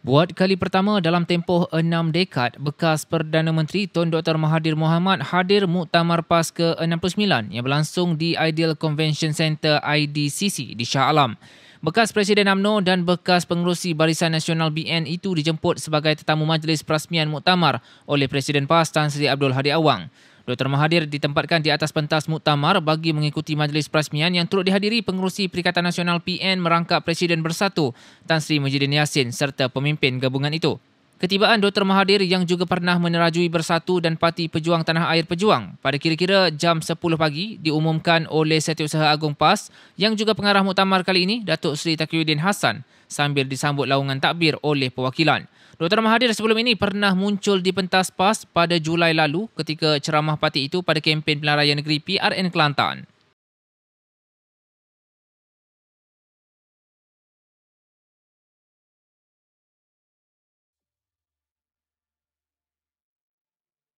Buat kali pertama dalam tempoh enam dekad, bekas Perdana Menteri Tun Dr. Mahathir Mohamad hadir Muktamar PAS ke-69 yang berlangsung di Ideal Convention Center IDCC di Shah Alam. Bekas Presiden AMNO dan bekas pengerusi Barisan Nasional BN itu dijemput sebagai tetamu majlis perasmian Muktamar oleh Presiden PAS Tan Sri Abdul Hadi Awang. Dr. Mahathir ditempatkan di atas pentas muktamar bagi mengikuti majlis perasmian yang turut dihadiri pengurusi Perikatan Nasional PN merangkap Presiden Bersatu Tan Sri Mujidin Yassin serta pemimpin gabungan itu. Ketibaan Dr. Mahathir yang juga pernah menerajui Bersatu dan Parti Pejuang Tanah Air Pejuang pada kira-kira jam 10 pagi diumumkan oleh Setiausaha Agung PAS yang juga pengarah muktamar kali ini Datuk Sri Takiyuddin Hassan sambil disambut laungan takbir oleh perwakilan. Dr. Mahathir sebelum ini pernah muncul di pentas PAS pada Julai lalu ketika ceramah parti itu pada kempen pilihan raya negeri PRN Kelantan.